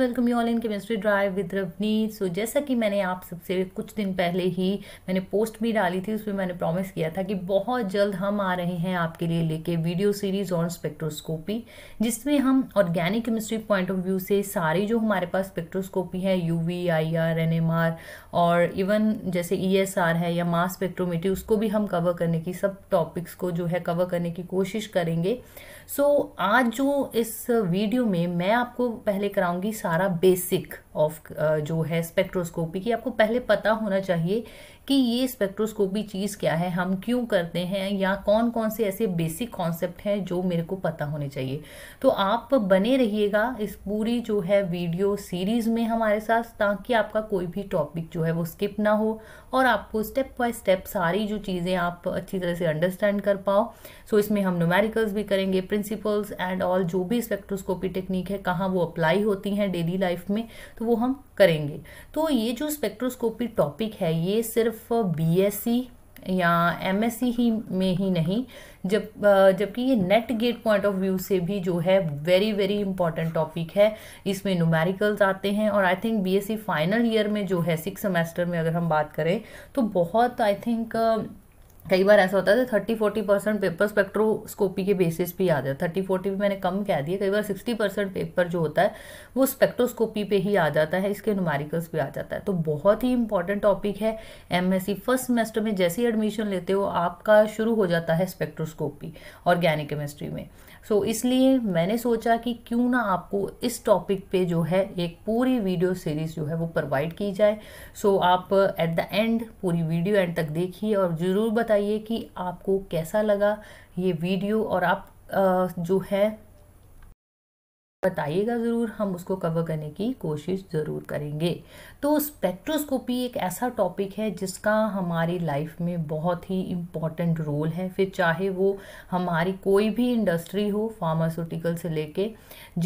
Welcome you all in chemistry drive with Ravneet so जैसा कि मैंने आप सबसे कुछ दिन पहले ही मैंने पोस्ट भी डाली थी उसमें मैंने प्रॉमिस किया था कि बहुत जल्द हम आ रहे हैं आपके लिए लेके वीडियो सीरीज ऑन स्पेक्ट्रोस्कोपी जिसमें हम organic chemistry point of view से सारी जो हमारे पास स्पेक्ट्रोस्कोपी है U V I R N M R और इवन जैसे ई एस आर है या मास स्पेक्ट्रोमेट्री उसको भी हम कवर करने की सब टॉपिक्स को जो है कवर करने की कोशिश करेंगे सो so, आज जो इस वीडियो में मैं आपको पहले कराऊंगी सारा बेसिक ऑफ uh, जो है स्पेक्ट्रोस्कोपी की आपको पहले पता होना चाहिए कि ये स्पेक्ट्रोस्कोपी चीज़ क्या है हम क्यों करते हैं या कौन कौन से ऐसे बेसिक कॉन्सेप्ट हैं जो मेरे को पता होने चाहिए तो आप बने रहिएगा इस पूरी जो है वीडियो सीरीज़ में हमारे साथ ताकि आपका कोई भी टॉपिक जो है वो स्किप ना हो और आपको स्टेप बाय स्टेप सारी जो चीज़ें आप अच्छी तरह से अंडरस्टैंड कर पाओ सो so, इसमें हम नोमेरिकल्स भी करेंगे प्रिंसिपल्स एंड ऑल जो भी स्पेक्ट्रोस्कोपी टेक्निक है कहाँ वो अप्लाई होती हैं डेली लाइफ में तो वो हम करेंगे तो ये जो स्पेक्ट्रोस्कोपी टॉपिक है ये सिर्फ सिर्फ बीएससी e या एमएससी e ही में ही नहीं जब जबकि ये NET GATE point of view से भी जो है वेरी वेरी इंपॉर्टेंट टॉपिक है इसमें नुमेरिकल्स आते हैं और I think BSc final year में जो है सिक्स सेमेस्टर में अगर हम बात करें तो बहुत आई थिंक कई बार ऐसा होता है thirty forty percent paper spectroscopy के बेसिस पे आ जाता है थर्टी फोर्टी भी मैंने कम कह दिया कई बार सिक्सटी परसेंट पेपर जो होता है वो स्पेक्ट्रोस्कोपी पे ही आ जाता है इसके नुमारिकल्स पे आ जाता है तो बहुत ही इंपॉर्टेंट टॉपिक है एमएससी फर्स्ट सेमेस्टर में जैसे ही एडमिशन लेते हो आपका शुरू हो जाता है स्पेक्ट्रोस्कोपी ऑर्गेनिक केमिस्ट्री में सो so, इसलिए मैंने सोचा कि क्यों ना आपको इस टॉपिक पे जो है एक पूरी वीडियो सीरीज़ जो है वो प्रोवाइड की जाए सो so, आप एट द एंड पूरी वीडियो एंड तक देखिए और ज़रूर बताइए बताइए कि आपको कैसा लगा ये वीडियो और आप जो है बताइएगा ज़रूर हम उसको कवर करने की कोशिश ज़रूर करेंगे तो स्पेक्ट्रोस्कोपी एक ऐसा टॉपिक है जिसका हमारी लाइफ में बहुत ही इम्पॉर्टेंट रोल है फिर चाहे वो हमारी कोई भी इंडस्ट्री हो फार्मास्यूटिकल से लेके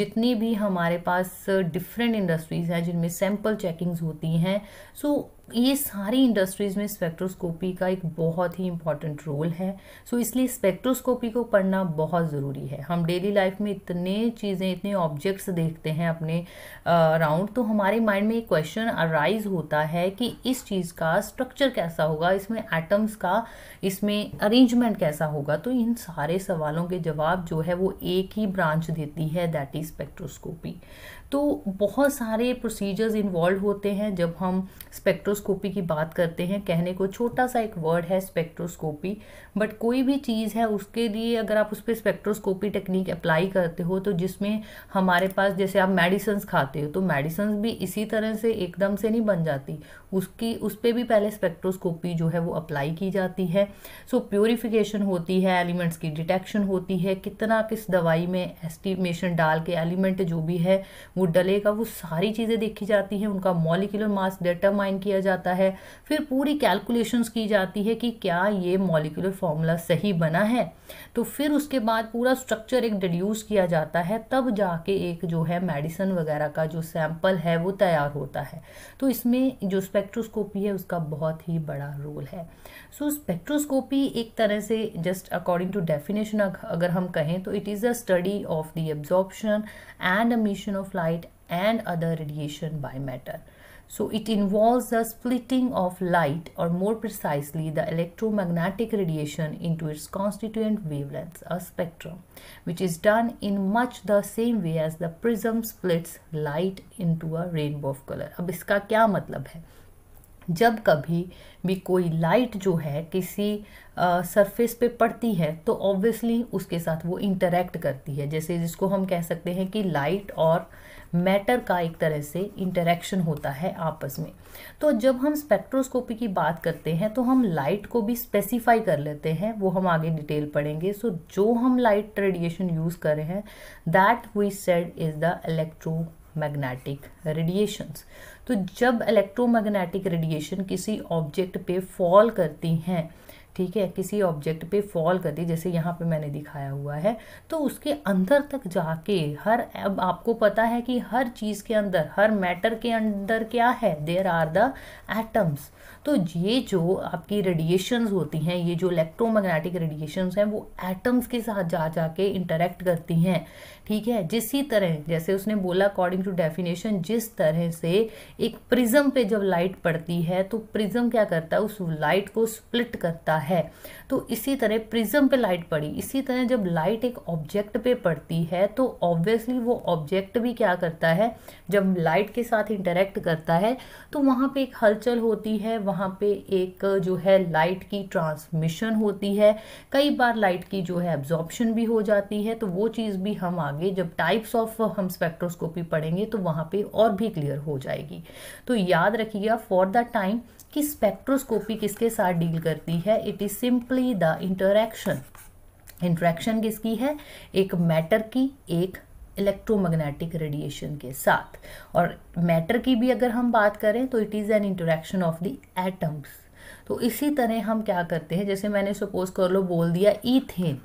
जितनी भी हमारे पास डिफरेंट इंडस्ट्रीज़ हैं जिनमें सैम्पल चेकिंग्स होती हैं सो ये सारी इंडस्ट्रीज़ में स्पेक्ट्रोस्कोपी का एक बहुत ही इम्पॉर्टेंट रोल है सो so, इसलिए स्पेक्ट्रोस्कोपी को पढ़ना बहुत ज़रूरी है हम डेली लाइफ में इतने चीज़ें इतने ऑब्जेक्ट्स देखते हैं अपने अराउंड तो हमारे माइंड में एक क्वेश्चन अराइज होता है कि इस चीज़ का स्ट्रक्चर कैसा होगा इसमें एटम्स का इसमें अरेंजमेंट कैसा होगा तो इन सारे सवालों के जवाब जो है वो एक ही ब्रांच देती है दैट इज़ स्पेक्ट्रोस्कोपी तो बहुत सारे प्रोसीजर्स इन्वॉल्व होते हैं जब हम स्पेक्ट्रोस्कोपी की बात करते हैं कहने को छोटा सा एक वर्ड है स्पेक्ट्रोस्कोपी बट कोई भी चीज़ है उसके लिए अगर आप उस पर स्पेक्ट्रोस्कोपी टेक्निक अप्लाई करते हो तो जिसमें हमारे पास जैसे आप मेडिसन खाते हो तो मेडिसन भी इसी तरह से एकदम से नहीं बन जाती उसकी उस पर भी पहले स्पेक्ट्रोस्कोपी जो है वो अप्लाई की जाती है सो so, प्योरीफिकेशन होती है एलिमेंट्स की डिटेक्शन होती है कितना किस दवाई में एस्टिमेशन डाल के एलिमेंट जो भी है वो डलेगा वो सारी चीज़ें देखी जाती हैं उनका मॉलिकुलर मास डिटरमाइन किया जाता है फिर पूरी कैलकुलेशंस की जाती है कि क्या ये मॉलिकुलर फॉर्मूला सही बना है तो फिर उसके बाद पूरा स्ट्रक्चर एक डिड्यूस किया जाता है तब जाके एक जो है मेडिसन वगैरह का जो सैम्पल है वो तैयार होता है तो इसमें जो स्पेक्ट्रोस्कोपी है उसका बहुत ही बड़ा रोल है सो स्पेक्ट्रोस्कोपी एक तरह से जस्ट अकॉर्डिंग टू डेफिनेशन अगर हम कहें तो it is a study of the absorption and emission of light and other radiation by matter so it involve the splitting of light or more precisely the electromagnetic radiation into its constituent wavelengths a spectrum which is done in much the same way as the prism splits light into a rainbow of colour अब इसका क्या मतलब है जब कभी भी कोई light जो है किसी सरफेस पे पड़ती है तो ऑब्वियसली उसके साथ वो इंटरेक्ट करती है जैसे जिसको हम कह सकते हैं कि लाइट और मैटर का एक तरह से इंटरेक्शन होता है आपस में तो जब हम स्पेक्ट्रोस्कोपी की बात करते हैं तो हम लाइट को भी स्पेसिफाई कर लेते हैं वो हम आगे डिटेल पढ़ेंगे सो so, जो हम लाइट रेडिएशन यूज़ कर रहे हैं that we said is the electro magnetic radiations तो जब इलेक्ट्रोमैग्नेटिक रेडिएशन किसी ऑब्जेक्ट पे फॉल करती हैं ठीक है किसी ऑब्जेक्ट पे फॉल करती जैसे यहाँ पे मैंने दिखाया हुआ है तो उसके अंदर तक जाके हर अब आपको पता है कि हर चीज़ के अंदर हर मैटर के अंदर क्या है देर आर द एटम्स तो ये जो आपकी रेडिएशंस होती हैं ये जो इलेक्ट्रोमैग्नेटिक रेडिएशंस हैं वो एटम्स के साथ जा जा के इंटरेक्ट करती हैं ठीक है जिसी तरह जैसे उसने बोला अकॉर्डिंग टू डेफिनेशन जिस तरह से एक प्रिज्म पे जब लाइट पड़ती है तो प्रिज्म क्या करता है उस लाइट को स्प्लिट करता है तो इसी तरह प्रिज्म पे लाइट पड़ी इसी तरह जब लाइट एक ऑब्जेक्ट पे पड़ती है तो ऑब्वियसली वो ऑब्जेक्ट भी क्या करता है जब लाइट के साथ इंटरेक्ट करता है तो वहाँ पे एक हलचल होती है वहाँ पे एक जो है लाइट की ट्रांसमिशन होती है कई बार लाइट की जो है एब्जॉर्प्शन भी हो जाती है तो वो चीज़ भी हम आगे जब टाइप्स ऑफ हम स्पेक्ट्रोस्कोपी पढ़ेंगे तो वहाँ पे और भी क्लियर हो जाएगी तो याद रखिएगा फॉर द टाइम कि स्पेक्ट्रोस्कोपी किसके साथ डील करती है it is simply the interaction interaction किसकी है एक मैटर की एक इलेक्ट्रोमैग्नेटिक रेडिएशन के साथ और मैटर की भी अगर हम बात करें तो it is an interaction of the atoms तो इसी तरह हम क्या करते हैं जैसे मैंने सपोज कर लो बोल दिया इथेन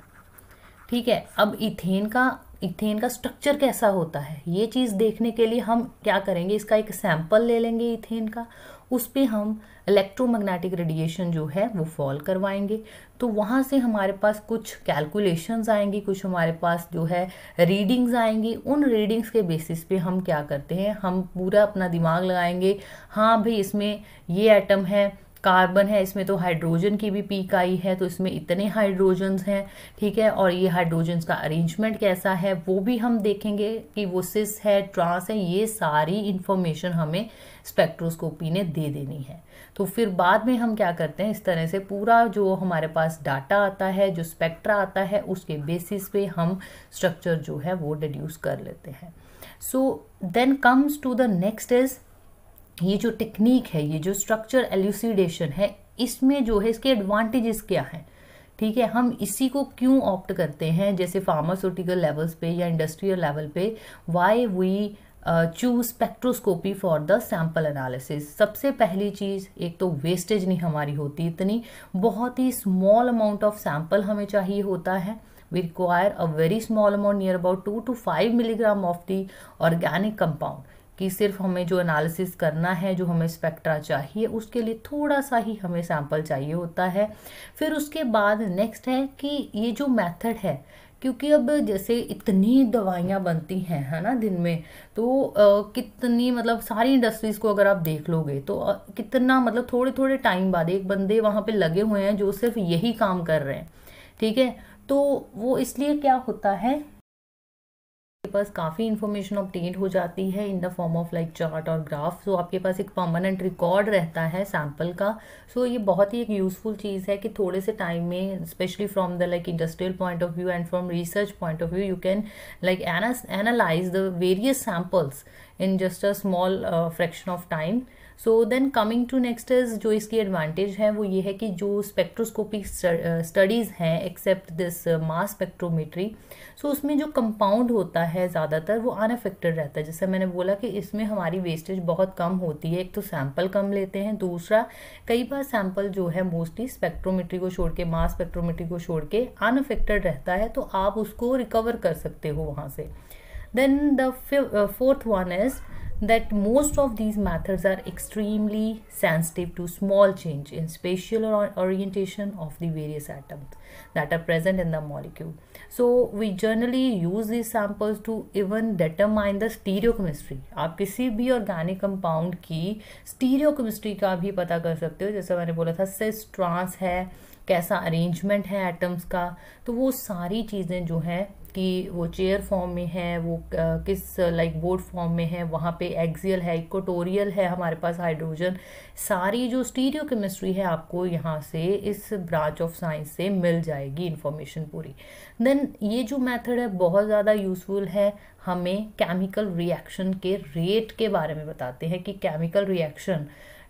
ठीक है अब इथेन का इथेन का स्ट्रक्चर कैसा होता है ये चीज़ देखने के लिए हम क्या करेंगे इसका एक सैंपल ले लेंगे इथेन का उस पर हम इलेक्ट्रोमैग्नेटिक रेडिएशन जो है वो फॉल करवाएंगे तो वहाँ से हमारे पास कुछ कैलकुलेशंस आएंगी कुछ हमारे पास जो है रीडिंग्स आएंगी उन रीडिंग्स के बेसिस पे हम क्या करते हैं हम पूरा अपना दिमाग लगाएंगे हाँ भाई इसमें ये एटम है कार्बन है इसमें तो हाइड्रोजन की भी पीक आई है तो इसमें इतने हाइड्रोजन्स हैं ठीक है और ये हाइड्रोजन्स का अरेंजमेंट कैसा है वो भी हम देखेंगे कि वो सिस है ट्रांस है ये सारी इन्फॉर्मेशन हमें स्पेक्ट्रोस्कोपी ने दे देनी है तो फिर बाद में हम क्या करते हैं इस तरह से पूरा जो हमारे पास डाटा आता है जो स्पेक्ट्रा आता है उसके बेसिस पे हम स्ट्रक्चर जो है वो डिड्यूस कर लेते हैं so then comes to the next is ये जो टेक्निक है ये जो स्ट्रक्चर एल्यूसीडेशन है इसमें जो है इसके एडवांटेजेस क्या हैं ठीक है हम इसी को क्यों ऑप्ट करते हैं जैसे फार्मास्यूटिकल लेवल्स पे या इंडस्ट्रियल लेवल पे why we choose spectroscopy for the sample analysis सबसे पहली चीज़ एक तो वेस्टेज नहीं हमारी होती इतनी बहुत ही स्मॉल अमाउंट ऑफ सैम्पल हमें चाहिए होता है we require a very small amount near about two to five milligram of the organic compound कि सिर्फ हमें जो एनालिसिस करना है जो हमें स्पेक्ट्रा चाहिए उसके लिए थोड़ा सा ही हमें सैम्पल चाहिए होता है फिर उसके बाद नेक्स्ट है कि ये जो मेथड है क्योंकि अब जैसे इतनी दवाइयाँ बनती हैं है ना दिन में तो आ, कितनी मतलब सारी इंडस्ट्रीज़ को अगर आप देख लोगे तो आ, कितना मतलब थोड़े थोड़े टाइम बाद एक बंदे वहाँ पे लगे हुए हैं जो सिर्फ यही काम कर रहे हैं ठीक है तो वो इसलिए क्या होता है आपके पास काफ़ी इन्फॉर्मेशन ऑप्टेन हो जाती है in the form of like chart और ग्राफ सो आपके पास एक परमानेंट रिकॉर्ड रहता है सैम्पल का सो so, ये बहुत ही एक यूज़फुल चीज़ है कि थोड़े से टाइम में specially from the like industrial point of view and from research point of view you can like analyse the various samples in just a small fraction of time so then coming to next is जो इसकी advantage है वो ये है कि जो spectroscopic studies हैं except this mass spectrometry so उसमें जो कंपाउंड होता है ज़्यादातर वो अनफेक्टेड रहता है जैसे मैंने बोला कि इसमें हमारी वेस्टेज बहुत कम होती है एक तो सैम्पल कम लेते हैं दूसरा कई बार सैंपल जो है मोस्टली स्पेक्ट्रोमेट्री को छोड़ के मास स्पेक्ट्रोमेट्री को छोड़ के अनफेक्टेड रहता है तो आप उसको रिकवर कर सकते हो वहाँ से then the fourth one is that most of these methods are extremely sensitive to small change in spatial or orientation of the various atoms that are present in the molecule. So we generally use these samples to even determine the stereochemistry. aap kisi bhi organic compound ki stereochemistry ka bhi pata kar sakte ho jaisa maine bola tha cis trans hai कैसा arrangement है atoms का तो वो सारी चीज़ें जो हैं कि वो चेयर फॉर्म में है वो किस लाइक बोर्ड फॉर्म में है वहाँ पे एक्सियल है इक्वटोरियल है हमारे पास हाइड्रोजन सारी जो स्टीरियो केमिस्ट्री है आपको यहाँ से इस ब्रांच ऑफ साइंस से मिल जाएगी इन्फॉर्मेशन पूरी देन ये जो मेथड है बहुत ज़्यादा यूज़फुल है हमें केमिकल रिएक्शन के रेट के बारे में बताते हैं कि केमिकल रिएक्शन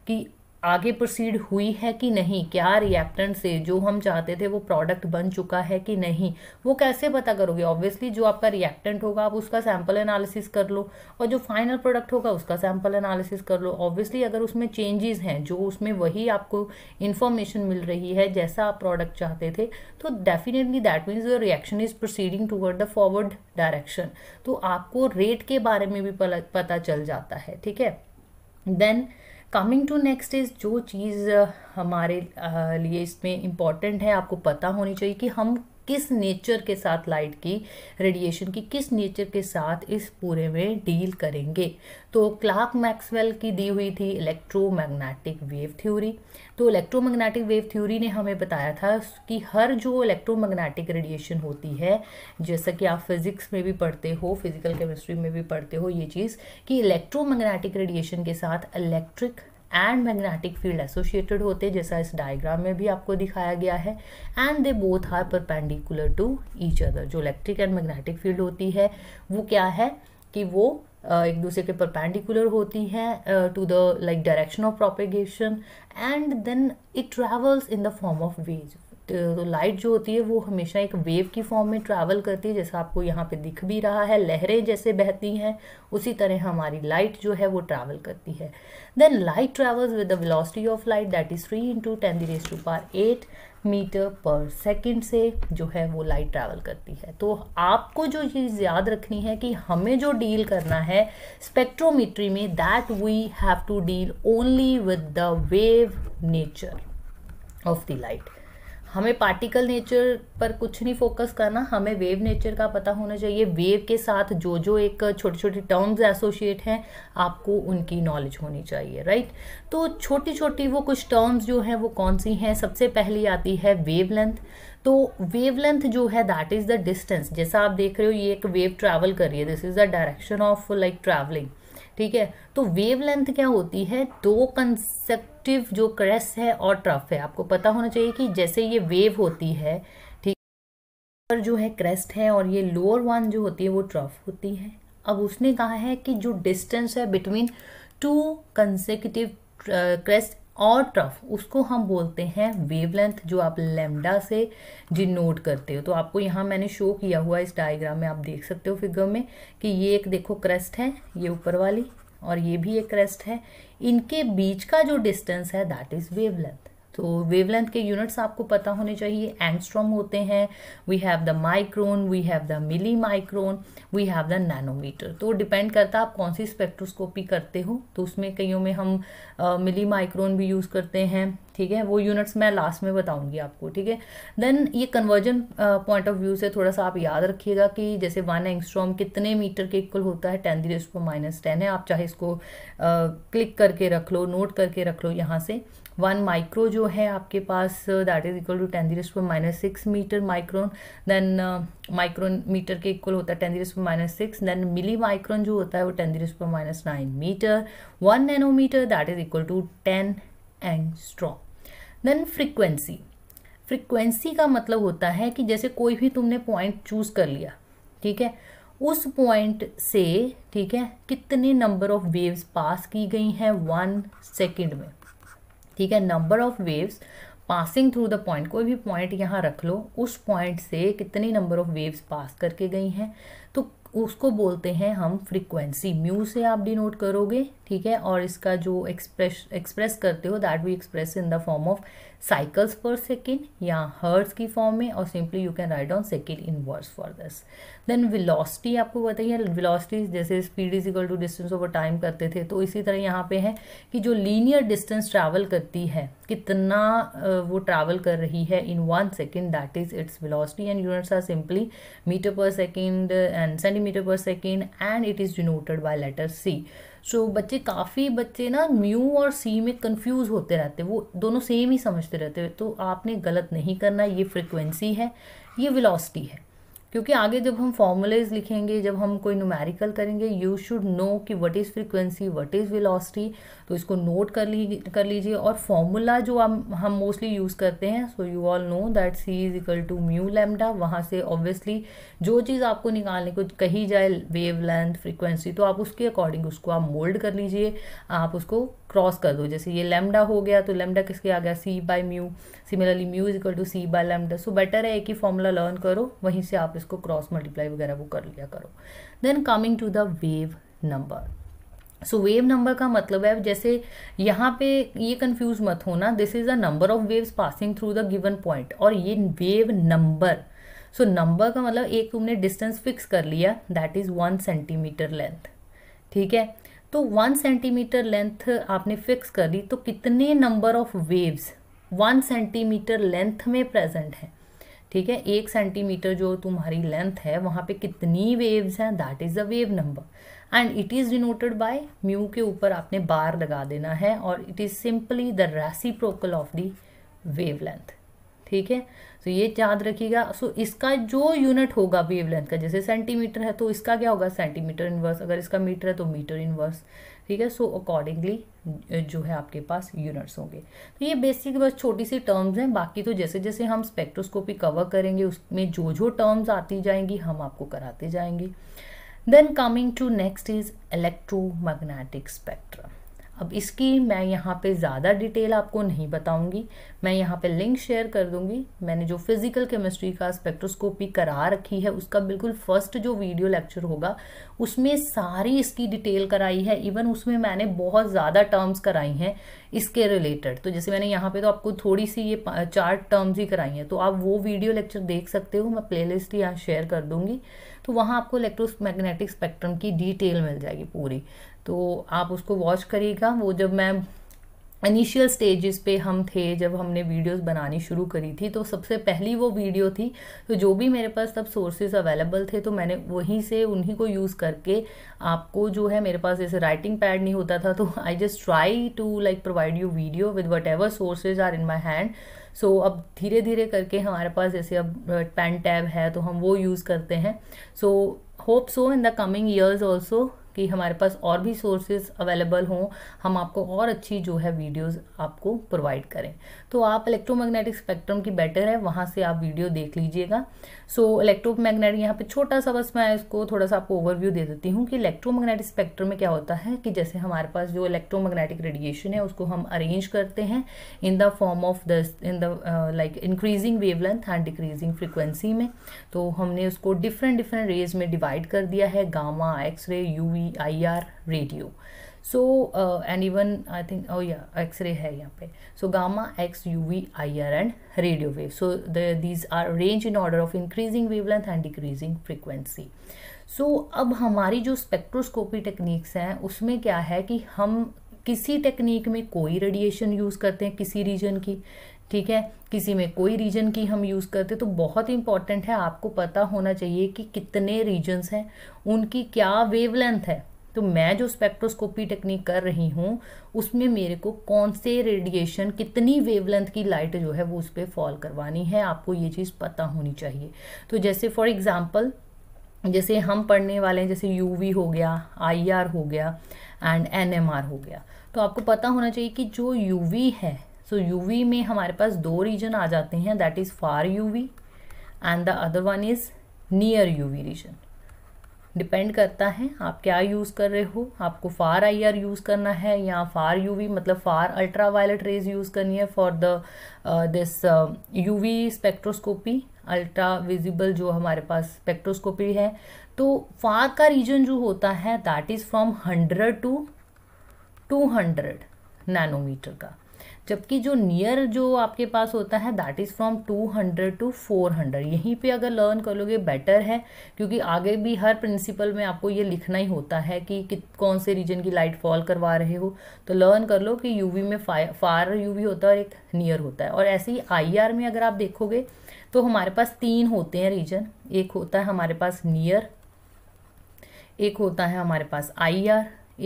कि आगे प्रोसीड हुई है कि नहीं क्या रिएक्टेंट से जो हम चाहते थे वो प्रोडक्ट बन चुका है कि नहीं वो कैसे पता करोगे ऑब्वियसली जो आपका रिएक्टेंट होगा आप उसका सैम्पल एनालिसिस कर लो और जो फाइनल प्रोडक्ट होगा उसका सैम्पल एनालिसिस कर लो ऑब्वियसली अगर उसमें चेंजेस हैं जो उसमें वही आपको इन्फॉर्मेशन मिल रही है जैसा आप प्रोडक्ट चाहते थे तो definitely that means your reaction is proceeding toward the forward direction तो आपको रेट के बारे में भी पता चल जाता है ठीक है then coming to next is जो चीज़ हमारे लिए इसमें इम्पॉर्टेंट है आपको पता होनी चाहिए कि हम किस नेचर के साथ लाइट की रेडिएशन की किस नेचर के साथ इस पूरे में डील करेंगे तो क्लार्क मैक्सवेल की दी हुई थी इलेक्ट्रोमैग्नेटिक वेव थ्योरी तो इलेक्ट्रोमैग्नेटिक वेव थ्योरी ने हमें बताया था कि हर जो इलेक्ट्रोमैग्नेटिक रेडिएशन होती है जैसा कि आप फिज़िक्स में भी पढ़ते हो फिज़िकल केमिस्ट्री में भी पढ़ते हो ये चीज़ कि इलेक्ट्रोमैग्नेटिक रेडिएशन के साथ electric and magnetic field associated होते हैं जैसा इस डायग्राम में भी आपको दिखाया गया है and they both are perpendicular to each other जो इलेक्ट्रिक एंड मैग्नेटिक फील्ड होती है वो क्या है कि वो एक दूसरे के परपेंडिकुलर होती है to the like direction of propagation and then it travels in the form of wave तो लाइट uh, जो होती है वो हमेशा एक वेव की फॉर्म में ट्रैवल करती है जैसा आपको यहाँ पे दिख भी रहा है लहरें जैसे बहती हैं उसी तरह हमारी लाइट जो है वो ट्रैवल करती है then light travels with the velocity of light that is three into ten the raise to power eight metre per second से जो है वो लाइट ट्रैवल करती है तो आपको जो चीज़ याद रखनी है कि हमें जो डील करना है स्पेक्ट्रोमीट्री में that we have to deal only with the wave nature of the light हमें पार्टिकल नेचर पर कुछ नहीं फोकस करना हमें वेव नेचर का पता होना चाहिए वेव के साथ जो जो एक छोटे छोटे टर्म्स एसोसिएट हैं आपको उनकी नॉलेज होनी चाहिए राइट तो छोटी छोटी वो कुछ टर्म्स जो हैं वो कौन सी हैं सबसे पहली आती है वेव लेंथ तो लेंथ जो है दैट इज़ द डिस्टेंस जैसा आप देख रहे हो ये एक वेव ट्रैवल कर रही है this is the direction of like travelling ठीक है तो लेंथ क्या होती है दो कंसेप्ट एक्टिव जो क्रेस है और ट्रफ है आपको पता होना चाहिए कि जैसे ये वेव होती है ठीक पर जो है क्रेस्ट है और ये लोअर वन जो होती है वो ट्रफ होती है अब उसने कहा है कि जो डिस्टेंस है बिटवीन टू कंसेकटिव क्रेस्ट और ट्रफ उसको हम बोलते हैं वेवलेंथ जो आप लेमडा से डिनोट करते हो तो आपको यहाँ मैंने शो किया हुआ इस डायग्राम में आप देख सकते हो फिगर में कि ये एक देखो क्रेस्ट है ये ऊपर वाली और ये भी एक क्रेस्ट है इनके बीच का जो डिस्टेंस है दैट इज वेवलेंथ तो वेवलेंथ के यूनिट्स आपको पता होने चाहिए एंगस्ट्रॉम होते हैं we have the micron we have the milli micron we have the nanometre तो डिपेंड करता है आप कौन सी स्पेक्ट्रोस्कोपी करते हो तो उसमें कईयों में हम मिली uh, माइक्रोन भी यूज़ करते हैं ठीक है वो यूनिट्स मैं लास्ट में बताऊंगी आपको ठीक है देन ये कन्वर्जन पॉइंट ऑफ व्यू से थोड़ा सा आप याद रखिएगा कि जैसे वन एंगस्ट्रॉम कितने मीटर के इक्वल होता है टेन दिस पर माइनस टेन है आप चाहे इसको क्लिक करके रख लो नोट करके रख लो यहाँ से वन माइक्रो जो है आपके पास that is equal to ten zero पर minus six metre micron then micron metre के इक्वल होता है टेन जीरो पर minus six then milli micron जो होता है वो टेन जीरो पर minus nine metre one nanometre that is equal to ten angstrom then frequency frequency का मतलब होता है कि जैसे कोई भी तुमने पॉइंट चूज़ कर लिया ठीक है उस पॉइंट से ठीक है कितने नंबर ऑफ वेव्स पास की गई हैं वन सेकंड में ठीक है number of waves passing through the point कोई भी पॉइंट यहाँ रख लो उस पॉइंट से कितनी नंबर ऑफ वेव्स पास करके गई हैं तो उसको बोलते हैं हम फ्रीक्वेंसी म्यू से आप डिनोट करोगे ठीक है और इसका जो एक्सप्रेस एक्सप्रेस करते हो that we express in the form of cycles per second या हर्ट्स की फॉर्म में और simply you can write on second in words for this then velocity आपको बताइए विलॉसिटी जैसे speed is equal to distance over time करते थे तो इसी तरह यहाँ पे है कि जो लीनियर डिस्टेंस ट्रैवल करती है कितना वो ट्रैवल कर रही है in one second that is its velocity and units are simply metre per second and centimetre per second and it is denoted by letter C so so, बच्चे काफ़ी बच्चे ना म्यू और सी में कंफ्यूज होते रहते वो दोनों सेम ही समझते रहते तो आपने गलत नहीं करना ये फ्रिक्वेंसी है ये विलॉसिटी है क्योंकि आगे जब हम फॉर्मूलेज लिखेंगे जब हम कोई न्यूमेरिकल करेंगे यू शुड नो कि what is frequency what is velocity तो इसको नोट कर ली कर लीजिए और फॉर्मूला जो हम हम मोस्टली यूज़ करते हैं so you all know that C is equal to mu lambda वहाँ से ऑब्वियसली जो चीज़ आपको निकालने को कही जाए वेव लेंथ फ्रिक्वेंसी तो आप उसके अकॉर्डिंग उसको आप मोल्ड कर लीजिए आप उसको क्रॉस कर दो जैसे ये लेमडा हो गया तो लेमडा किसके आ गया C by mu similarly mu is equal to C by lambda so better है एक ही फॉर्मूला लर्न करो वहीं से आप इसको क्रॉस मल्टीप्लाई वगैरह वो कर लिया करो then coming to the wave number so wave number का मतलब है जैसे यहाँ पे ये कन्फ्यूज मत होना this is a number of waves passing through the given point और ये वेव नंबर सो नंबर का मतलब एक तुमने डिस्टेंस फिक्स कर लिया that is one centimetre length ठीक है तो वन सेंटीमीटर लेंथ आपने फिक्स कर ली तो कितने number of waves one centimetre length में प्रेजेंट है ठीक है एक सेंटीमीटर जो तुम्हारी लेंथ है वहाँ पे कितनी वेव्स हैं that is a wave number and it is denoted by mu के ऊपर आपने बार लगा देना है और it is simply the reciprocal of the wave length ठीक है सो तो ये याद रखिएगा सो इसका जो यूनिट होगा वेवलेंथ का जैसे सेंटीमीटर है तो इसका क्या होगा सेंटीमीटर इनवर्स अगर इसका मीटर है तो मीटर इनवर्स ठीक है सो अकॉर्डिंगली जो है आपके पास यूनिट्स होंगे तो ये बेसिक बस छोटी सी टर्म्स हैं बाकी तो जैसे जैसे हम स्पेक्ट्रोस्कोपी कवर करेंगे उसमें जो जो टर्म्स आती जाएंगी हम आपको कराते जाएंगे then coming to next is electromagnetic spectrum अब इसकी मैं यहाँ पे ज़्यादा डिटेल आपको नहीं बताऊँगी मैं यहाँ पे लिंक शेयर कर दूँगी मैंने जो फिज़िकल केमिस्ट्री का स्पेक्ट्रोस्कोपी करा रखी है उसका बिल्कुल फर्स्ट जो वीडियो लेक्चर होगा उसमें सारी इसकी डिटेल कराई है इवन उसमें मैंने बहुत ज़्यादा टर्म्स कराई हैं इसके रिलेटेड तो जैसे मैंने यहाँ पर तो आपको थोड़ी सी ये चार टर्म्स ही कराई हैं तो आप वो वीडियो लेक्चर देख सकते हो मैं प्लेलिस्ट यहाँ शेयर कर दूँगी तो वहाँ आपको इलेक्ट्रोमैग्नेटिक स्पेक्ट्रम की डिटेल मिल जाएगी पूरी तो आप उसको वॉच करिएगा वो जब मैं इनिशियल स्टेजेस पे हम थे जब हमने वीडियोस बनानी शुरू करी थी तो सबसे पहली वो वीडियो थी तो जो भी मेरे पास तब सोर्सेज अवेलेबल थे तो मैंने वहीं से उन्हीं को यूज़ करके आपको जो है मेरे पास जैसे राइटिंग पैड नहीं होता था तो I just try to like provide you video with whatever sources are in my hand so so, अब धीरे धीरे करके हमारे पास जैसे अब पेन टैब है तो हम वो यूज़ करते हैं so hope so in the coming years also कि हमारे पास और भी सोर्सेज अवेलेबल हों हम आपको और अच्छी जो है वीडियोस आपको प्रोवाइड करें तो आप इलेक्ट्रोमैग्नेटिक स्पेक्ट्रम की बेटर है वहाँ से आप वीडियो देख लीजिएगा सो इलेक्ट्रोमैग्नेटिक यहाँ पर छोटा सा बस मैं इसको थोड़ा सा आपको ओवरव्यू दे देती हूँ कि इलेक्ट्रोमैग्नेटिक स्पेक्ट्रम में क्या होता है कि जैसे हमारे पास जो इलेक्ट्रोमैग्नेटिक रेडिएशन है उसको हम अरेंज करते हैं in the form of the in the like increasing wavelength and decreasing frequency में तो हमने उसको डिफरेंट डिफरेंट रेज में डिवाइड कर दिया है gamma X ray V I R radio so and even I think oh या एक्सरे है यहाँ पे so gamma X U V I R and radio wave so these are range in order of increasing wavelength and decreasing frequency so अब हमारी जो spectroscopy techniques हैं उसमें क्या है कि हम किसी टेक्निक में कोई रेडिएशन यूज़ करते हैं किसी रीजन की ठीक है किसी में कोई रीजन की हम यूज़ करते तो बहुत इंपॉर्टेंट है आपको पता होना चाहिए कि कितने रीजन्स हैं उनकी क्या वेवलेंथ है तो मैं जो स्पेक्ट्रोस्कोपी टेक्निक कर रही हूँ उसमें मेरे को कौन से रेडिएशन कितनी वेवलेंथ की लाइट जो है वो उस पर फॉल करवानी है आपको ये चीज़ पता होनी चाहिए तो जैसे फॉर एग्ज़ाम्पल जैसे हम पढ़ने वाले हैं जैसे यूवी हो गया आई हो गया एंड एन हो गया तो आपको पता होना चाहिए कि जो यूवी है सो यू वी में हमारे पास दो रीजन आ जाते हैं that is far U V and the other one is near U V region depend करता है आप क्या यूज़ कर रहे हो आपको फार आई आर यूज़ करना है या फार यू वी मतलब far ultra violet rays use करनी है for the this U V spectroscopy ultra visible जो हमारे पास स्पेक्ट्रोस्कोपी है तो फार का रीजन जो होता है that is from hundred to two hundred nanometre का जबकि जो नियर जो आपके पास होता है that is from two hundred to four hundred यहीं पे अगर लर्न कर लोगे बेटर है क्योंकि आगे भी हर प्रिंसिपल में आपको ये लिखना ही होता है कि, कौन से रीजन की लाइट फॉल करवा रहे हो तो लर्न कर लो कि यूवी में फार यूवी होता है और एक नियर होता है और ऐसे ही आई में अगर आप देखोगे तो हमारे पास तीन होते हैं रीजन एक होता है हमारे पास नियर एक होता है हमारे पास आई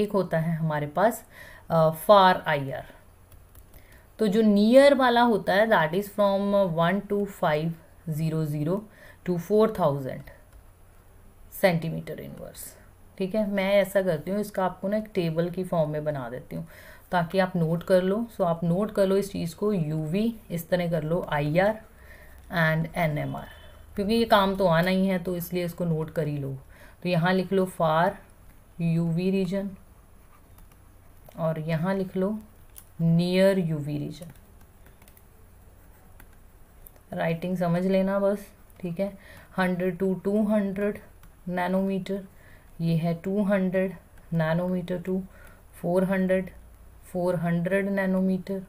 एक होता है हमारे पास फार आई तो जो नियर वाला होता है that is from one two five zero zero to four thousand centimetre inverse ठीक है मैं ऐसा करती हूँ इसका आपको ना एक टेबल की फॉर्म में बना देती हूँ ताकि आप नोट कर लो सो आप नोट कर लो इस चीज़ को यू इस तरह कर लो I R and N M R क्योंकि ये काम तो आना ही है तो इसलिए इसको नोट कर ही लो तो यहाँ लिख लो फार यू वी रीजन और यहाँ लिख लो नियर यूवी रीजन राइटिंग समझ लेना बस ठीक है hundred to two hundred nanometre ये है two hundred nanometre to four hundred four hundred nanometre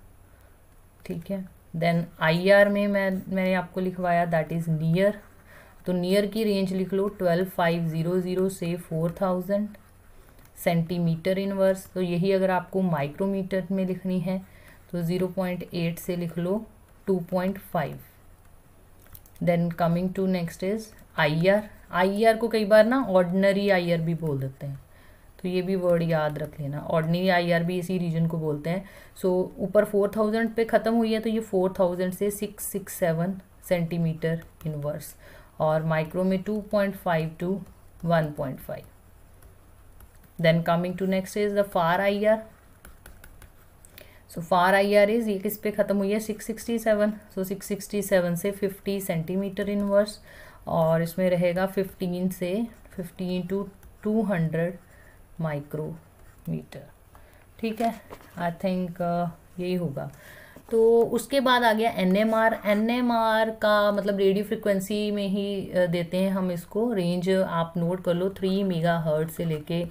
ठीक है देन आईआर में मैं मैंने आपको लिखवाया दैट इज़ नियर तो नियर की रेंज लिख लो ट्वेल्व फाइव ज़ीरो ज़ीरो से फोर थाउजेंड सेंटीमीटर इनवर्स तो यही अगर आपको माइक्रोमीटर में लिखनी है तो ज़ीरो पॉइंट एट से लिख लो two point five then coming to next is I R I R को कई बार ना ऑर्डनरी आई आर भी बोल देते हैं तो ये भी वर्ड याद रख लेना ऑर्डनरी आई आर भी इसी रीजन को बोलते हैं सो so, ऊपर फोर थाउजेंड पे ख़त्म हुई है तो ये फोर थाउजेंड से six six seven centimetre inverse और माइक्रो में two point five two one point five then coming to next is the far I R so far I R is ये किस पे ख़त्म हुई है six sixty seven so six sixty seven से fifty centimetre inverse और इसमें रहेगा फिफ्टीन से fifteen to two hundred micrometre ठीक है आई थिंक uh, यही होगा तो उसके बाद आ गया N M R N M R का मतलब रेडियो फ्रिक्वेंसी में ही uh, देते हैं हम इसको रेंज आप नोट कर लो थ्री मेगा हर्ट से लेके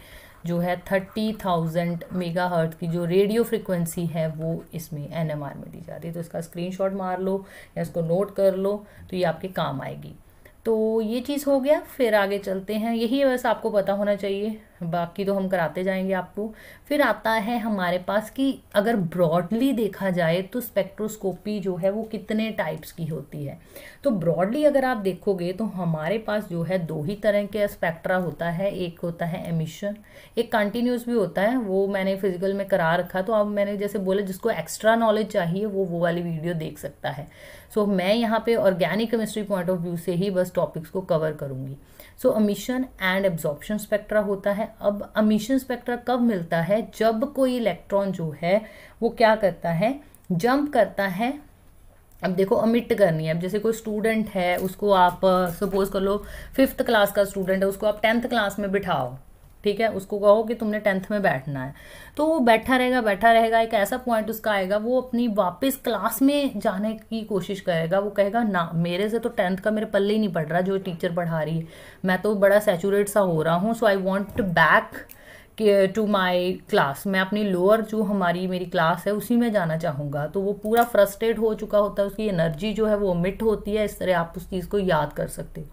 जो है थर्टी थाउजेंड मेगा हर्थ की जो रेडियो फ्रिक्वेंसी है वो इसमें एन में दी जाती है तो इसका स्क्रीनशॉट मार लो या इसको नोट कर लो तो ये आपके काम आएगी तो ये चीज़ हो गया फिर आगे चलते हैं यही बस आपको पता होना चाहिए बाकी तो हम कराते जाएंगे आपको फिर आता है हमारे पास कि अगर ब्रॉडली देखा जाए तो स्पेक्ट्रोस्कोपी जो है वो कितने टाइप्स की होती है तो ब्रॉडली अगर आप देखोगे तो हमारे पास जो है दो ही तरह के स्पेक्ट्रा होता है एक होता है एमिशन एक कंटिन्यूस भी होता है वो मैंने फिजिकल में करा रखा तो अब मैंने जैसे बोला जिसको एक्स्ट्रा नॉलेज चाहिए वो वो वाली वीडियो देख सकता है सो so, मैं यहाँ पे organic chemistry point of view से ही बस टॉपिक्स को कवर करूंगी so emission and absorption spectra होता है अब अमीशन स्पेक्ट्रा कब मिलता है जब कोई इलेक्ट्रॉन जो है वो क्या करता है जंप करता है अब देखो अमिट करनी है अब जैसे कोई स्टूडेंट है उसको आप सपोज uh, कर लो फिफ्थ क्लास का स्टूडेंट है उसको आप टेंथ क्लास में बिठाओ ठीक है उसको कहो कि तुमने टेंथ में बैठना है तो वो बैठा रहेगा बैठा रहेगा एक ऐसा पॉइंट उसका आएगा वो अपनी वापस क्लास में जाने की कोशिश करेगा वो कहेगा ना मेरे से तो टेंथ का मेरे पल्ले ही नहीं पड़ रहा जो टीचर पढ़ा रही है मैं तो बड़ा सेचूरेट सा हो रहा हूँ so I want back to my class मैं अपनी लोअर जो हमारी मेरी क्लास है उसी में जाना चाहूँगा तो वो पूरा फ्रस्ट्रेट हो चुका होता है उसकी एनर्जी जो है वो मिट होती है इस तरह आप उस चीज़ को याद कर सकते हो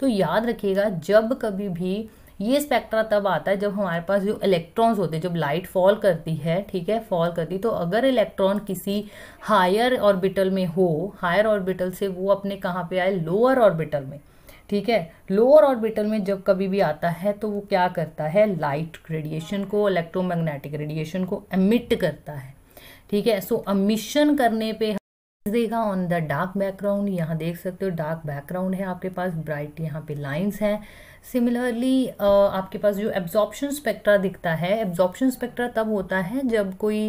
तो याद रखिएगा जब कभी भी ये स्पेक्ट्रा तब आता है जब हमारे पास जो इलेक्ट्रॉन्स होते हैं जब लाइट फॉल करती है ठीक है फॉल करती तो अगर इलेक्ट्रॉन किसी हायर ऑर्बिटल में हो हायर ऑर्बिटल से वो अपने कहाँ पे आए लोअर ऑर्बिटल में ठीक है लोअर ऑर्बिटल में जब कभी भी आता है तो वो क्या करता है लाइट रेडिएशन को इलेक्ट्रोमैग्नेटिक रेडिएशन को एमिट करता है ठीक है सो अमिशन करने पे देखा ऑन द डार्क बैकग्राउंड यहाँ देख सकते हो डार्क बैकग्राउंड है आपके पास ब्राइट यहाँ पे लाइंस हैं सिमिलरली uh, आपके पास जो एब्जॉर्प्शन स्पेक्ट्रा दिखता है एब्जॉर्प्शन स्पेक्ट्रा तब होता है जब कोई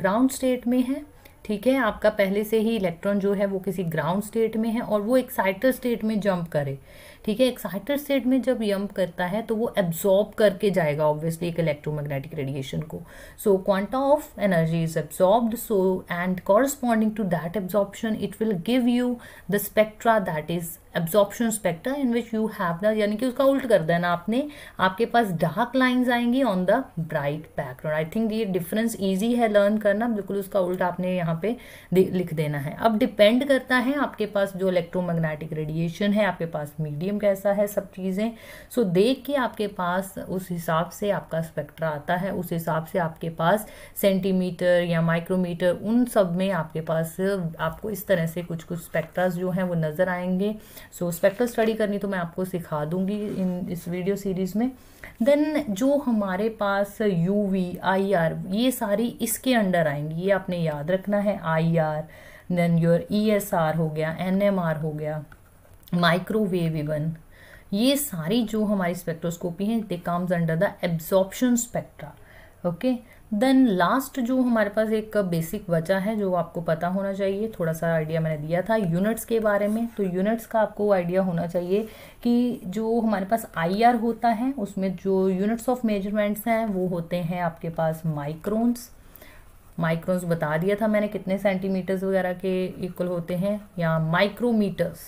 ग्राउंड स्टेट में है ठीक है आपका पहले से ही इलेक्ट्रॉन जो है वो किसी ग्राउंड स्टेट में है और वो एक्साइटेड स्टेट में जंप करे ठीक है एक्साइटेड स्टेट में जब यंप करता है तो वो एब्जॉर्ब करके जाएगा ऑब्वियसली एक इलेक्ट्रोमैग्नेटिक रेडिएशन को so quanta of energy is absorbed so and corresponding to that absorption it will give you the spectra that is absorption spectra in which you have the यानी कि उसका उल्ट कर देना आपने आपके पास डार्क लाइन्स आएंगी on the bright background I think ये डिफरेंस ईजी है लर्न करना बिल्कुल उसका उल्ट आपने यहाँ पे लिख देना है अब डिपेंड करता है आपके पास जो इलेक्ट्रोमैग्नेटिक रेडिएशन है आपके पास मीडियम कैसा है सब चीज़ें सो so, देख के आपके पास उस हिसाब से आपका स्पेक्ट्रा आता है उस हिसाब से आपके पास सेंटीमीटर या माइक्रोमीटर उन सब में आपके पास आपको इस तरह से कुछ कुछ स्पेक्ट्रास जो हैं वो नज़र आएंगे सो स्पेक्ट्रल स्टडी करनी तो मैं आपको सिखा दूंगी इन इस वीडियो सीरीज़ में देन जो हमारे पास यू वी आई आर ये सारी इसके अंडर आएंगी ये आपने याद रखना है I R then your E S R हो गया एन एम आर हो गया माइक्रोवेव इवन ये सारी जो हमारी स्पेक्ट्रोस्कोपी हैं they comes under the absorption spectra okay then last जो हमारे पास एक बेसिक बचा है जो आपको पता होना चाहिए थोड़ा सा आइडिया मैंने दिया था यूनिट्स के बारे में तो यूनिट्स का आपको आइडिया होना चाहिए कि जो हमारे पास आईआर होता है उसमें जो यूनिट्स ऑफ मेजरमेंट्स हैं वो होते हैं आपके पास माइक्रोन्स माइक्रोन्स बता दिया था मैंने कितने सेंटीमीटर्स वगैरह के इक्वल होते हैं या माइक्रोमीटर्स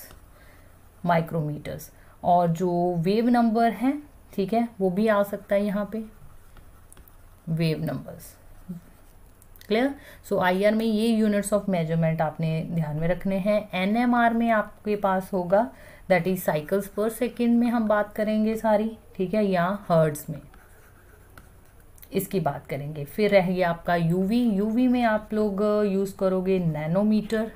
माइक्रोमीटर्स और जो वेव नंबर हैं ठीक है वो भी आ सकता है यहाँ पे wave numbers clear so I R में ये यूनिट्स ऑफ मेजरमेंट आपने ध्यान में रखने हैं एन एम आर में आपके पास होगा that is cycles per second में हम बात करेंगे सारी ठीक है या हर्ड्स में इसकी बात करेंगे फिर रह गया आपका यूवी यूवी में आप लोग यूज़ uh, करोगे नैनोमीटर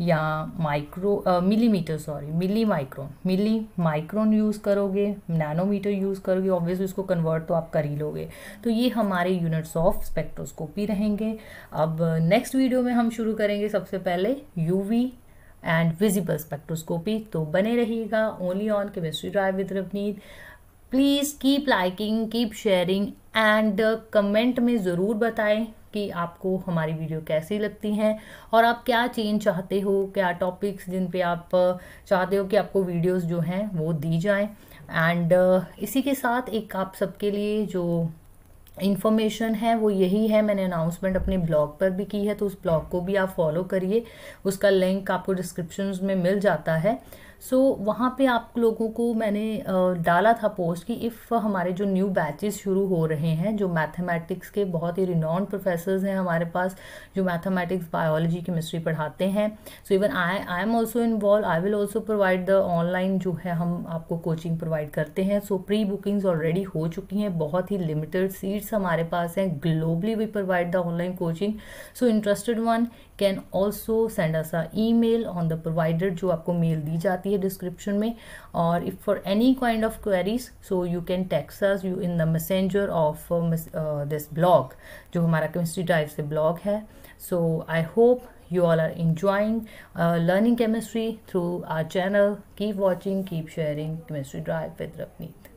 या micro millimetre sorry milli micron milli micron use करोगे नैनोमीटर यूज़ करोगे ऑब्वियसली उसको कन्वर्ट तो आप कर ही लोगे तो ये हमारे यूनिट्स ऑफ स्पेक्ट्रोस्कोपी रहेंगे अब नेक्स्ट वीडियो में हम शुरू करेंगे सबसे पहले यूवी एंड विजिबल स्पेक्ट्रोस्कोपी तो बने रहिएगा only on chemistry drive with Ravneet please keep liking keep sharing and comment में ज़रूर बताएं कि आपको हमारी वीडियो कैसी लगती हैं और आप क्या चेंज चाहते हो क्या टॉपिक्स जिन पे आप चाहते हो कि आपको वीडियोस जो हैं वो दी जाएं एंड इसी के साथ एक आप सबके लिए जो इन्फॉर्मेशन है वो यही है मैंने अनाउंसमेंट अपने ब्लॉग पर भी की है तो उस ब्लॉग को भी आप फॉलो करिए उसका लिंक आपको डिस्क्रिप्शन में मिल जाता है सो so, वहाँ पे आप लोगों को मैंने डाला था पोस्ट कि इफ़ हमारे जो न्यू बैचेस शुरू हो रहे हैं जो मैथमेटिक्स के बहुत ही रिनॉन प्रोफेसर्स हैं हमारे पास जो मैथमेटिक्स बायोलॉजी केमिस्ट्री पढ़ाते हैं so even I I am also involve I will also provide the online जो है हम आपको कोचिंग प्रोवाइड करते हैं सो प्री बुकिंग्स ऑलरेडी हो चुकी हैं बहुत ही लिमिटेड सीट्स हमारे पास हैं globally we provide the online coaching so interested one can also send us email on the provider जो आपको मेल दी जाती जाती है डिस्क्रिप्शन में और if for any kind of queries so you can text us you in the messenger of this blog जो हमारा chemistry type से ब्लॉग है so I hope you all are enjoying learning chemistry through our channel keep watching keep sharing chemistry drive with रपनीत